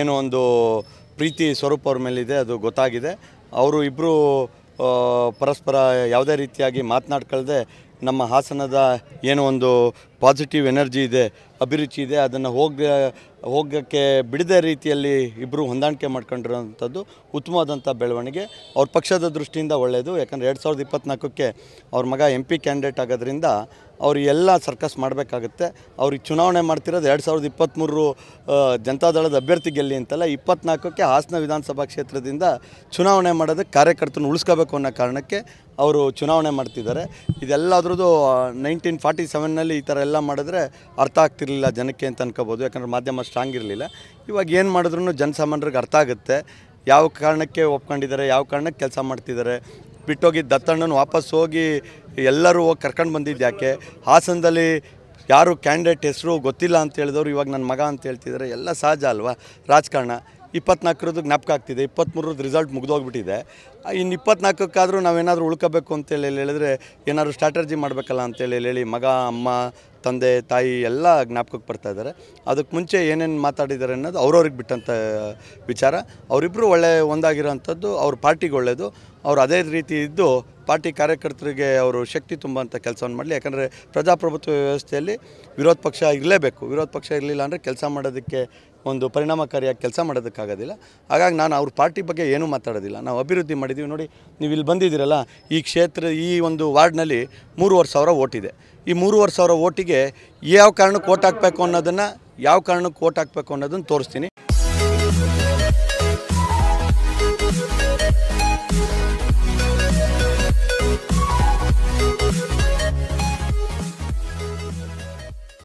ಏನೋ ಒಂದು ಪ್ರೀತಿ ಸ್ವರೂಪ ಅವ್ರ ಮೇಲಿದೆ ಅದು ಗೊತ್ತಾಗಿದೆ ಅವರು ಇಬ್ಬರು ಪರಸ್ಪರ ಯಾವುದೇ ರೀತಿಯಾಗಿ ಮಾತನಾಡ್ಕೊಳ್ಳದೆ ನಮ್ಮ ಹಾಸನದ ಏನೋ ಒಂದು ಪಾಸಿಟಿವ್ ಎನರ್ಜಿ ಇದೆ ಅಭಿರುಚಿ ಇದೆ ಅದನ್ನು ಹೋಗ ಹೋಗೋಕ್ಕೆ ಬಿಡದೆ ರೀತಿಯಲ್ಲಿ ಇಬ್ಬರು ಹೊಂದಾಣಿಕೆ ಮಾಡ್ಕೊಂಡಿರೋವಂಥದ್ದು ಉತ್ತಮವಾದಂಥ ಬೆಳವಣಿಗೆ ಅವ್ರ ಪಕ್ಷದ ದೃಷ್ಟಿಯಿಂದ ಒಳ್ಳೆಯದು ಯಾಕಂದರೆ ಎರಡು ಸಾವಿರದ ಇಪ್ಪತ್ತ್ನಾಲ್ಕಕ್ಕೆ ಅವ್ರ ಮಗ ಎಂ ಪಿ ಕ್ಯಾಂಡಿಡೇಟ್ ಆಗೋದ್ರಿಂದ ಅವರು ಎಲ್ಲ ಸರ್ಕಸ್ ಮಾಡಬೇಕಾಗುತ್ತೆ ಅವ್ರಿಗೆ ಚುನಾವಣೆ ಮಾಡ್ತಿರೋದು ಎರಡು ಸಾವಿರದ ಇಪ್ಪತ್ತ್ಮೂರು ಜನತಾದಳದ ಅಭ್ಯರ್ಥಿ ಗೆಲ್ಲಿ ಅಂತಲ್ಲ ಇಪ್ಪತ್ನಾಲ್ಕಕ್ಕೆ ಹಾಸನ ವಿಧಾನಸಭಾ ಕ್ಷೇತ್ರದಿಂದ ಚುನಾವಣೆ ಮಾಡೋದಕ್ಕೆ ಕಾರ್ಯಕರ್ತನ ಉಳಿಸ್ಕೋಬೇಕು ಅನ್ನೋ ಕಾರಣಕ್ಕೆ ಅವರು ಚುನಾವಣೆ ಮಾಡ್ತಿದ್ದಾರೆ ಇದೆಲ್ಲದ್ರದ್ದು ನೈನ್ಟೀನ್ ಫಾರ್ಟಿ ಸೆವೆನ್ನಲ್ಲಿ ಈ ಥರ ಎಲ್ಲ ಮಾಡಿದ್ರೆ ಅರ್ಥ ಆಗ್ತಿರ್ಲಿಲ್ಲ ಜನಕ್ಕೆ ಅಂತ ಅನ್ಕೋಬೋದು ಯಾಕಂದರೆ ಮಾಧ್ಯಮ ಸ್ಟ್ರಾಂಗ್ ಇರಲಿಲ್ಲ ಇವಾಗ ಏನು ಮಾಡಿದ್ರೂ ಜನಸಾಮಾನ್ಯರಿಗೆ ಅರ್ಥ ಆಗುತ್ತೆ ಯಾವ ಕಾರಣಕ್ಕೆ ಒಪ್ಕೊಂಡಿದ್ದಾರೆ ಯಾವ ಕಾರಣಕ್ಕೆ ಕೆಲಸ ಮಾಡ್ತಿದ್ದಾರೆ ಬಿಟ್ಟೋಗಿ ದತ್ತಣ್ಣನ ವಾಪಸ್ ಹೋಗಿ ಎಲ್ಲರೂ ಹೋಗಿ ಕರ್ಕೊಂಡು ಬಂದಿದ್ದು ಯಾಕೆ ಹಾಸನದಲ್ಲಿ ಯಾರು ಕ್ಯಾಂಡಿಡೇಟ್ ಹೆಸರು ಗೊತ್ತಿಲ್ಲ ಅಂತ ಹೇಳಿದವರು ಇವಾಗ ನನ್ನ ಮಗ ಅಂತ ಹೇಳ್ತಿದ್ದಾರೆ ಎಲ್ಲ ಸಹಜ ಅಲ್ವಾ ರಾಜಕಾರಣ ಇಪ್ಪತ್ನಾಲ್ಕರದ್ದು ಜ್ಞಾಪಕ ಆಗ್ತಿದೆ ಇಪ್ಪತ್ತ್ಮೂರದ್ದು ರಿಸಲ್ಟ್ ಮುಗಿದೋಗ್ಬಿಟ್ಟಿದೆ ಇನ್ನು ಇಪ್ಪತ್ನಾಲ್ಕಕ್ಕಾದರೂ ನಾವೇನಾದರೂ ಉಳ್ಕೋಬೇಕು ಅಂತೇಳಿ ಹೇಳಿದ್ರೆ ಏನಾದರೂ ಸ್ಟ್ರಾಟರ್ಜಿ ಮಾಡಬೇಕಲ್ಲ ಅಂತೇಳಿ ಹೇಳಿ ಮಗ ಅಮ್ಮ ತಂದೆ ತಾಯಿ ಎಲ್ಲ ಜ್ಞಾಪಕಕ್ಕೆ ಬರ್ತಾ ಇದ್ದಾರೆ ಅದಕ್ಕೆ ಮುಂಚೆ ಏನೇನು ಮಾತಾಡಿದ್ದಾರೆ ಅನ್ನೋದು ಅವ್ರವ್ರಿಗೆ ಬಿಟ್ಟಂಥ ವಿಚಾರ ಅವರಿಬ್ಬರು ಒಳ್ಳೆ ಅಂಥದ್ದು ಅವ್ರ ಪಾರ್ಟಿಗೆ ಒಳ್ಳೆಯದು ಅವ್ರು ಅದೇ ರೀತಿ ಇದ್ದು ಪಾರ್ಟಿ ಕಾರ್ಯಕರ್ತರಿಗೆ ಅವರು ಶಕ್ತಿ ತುಂಬುವಂಥ ಕೆಲಸವನ್ನು ಮಾಡಲಿ ಯಾಕಂದರೆ ಪ್ರಜಾಪ್ರಭುತ್ವ ವ್ಯವಸ್ಥೆಯಲ್ಲಿ ವಿರೋಧ ಪಕ್ಷ ಇರಲೇಬೇಕು ವಿರೋಧ ಪಕ್ಷ ಇರಲಿಲ್ಲ ಅಂದರೆ ಕೆಲಸ ಮಾಡೋದಕ್ಕೆ ಒಂದು ಪರಿಣಾಮಕಾರಿಯಾಗಿ ಕೆಲಸ ಮಾಡೋದಕ್ಕಾಗೋದಿಲ್ಲ ಹಾಗಾಗಿ ನಾನು ಅವ್ರ ಪಾರ್ಟಿ ಬಗ್ಗೆ ಏನೂ ಮಾತಾಡೋದಿಲ್ಲ ನಾವು ಅಭಿವೃದ್ಧಿ ಮಾಡಿದ್ದೀವಿ ನೋಡಿ ನೀವು ಇಲ್ಲಿ ಬಂದಿದ್ದೀರಲ್ಲ ಈ ಕ್ಷೇತ್ರ ಈ ಒಂದು ವಾರ್ಡ್ನಲ್ಲಿ ಮೂರುವರೆ ಸಾವಿರ ಓಟಿದೆ ಈ ಮೂರುವರೆ ಸಾವಿರ ಓಟಿಗೆ ಯಾವ ಕಾರಣಕ್ಕೆ ಓಟ್ ಹಾಕಬೇಕು ಅನ್ನೋದನ್ನು ಯಾವ ಕಾರಣಕ್ಕೆ ಓಟ್ ಹಾಕಬೇಕು ಅನ್ನೋದನ್ನು ತೋರಿಸ್ತೀನಿ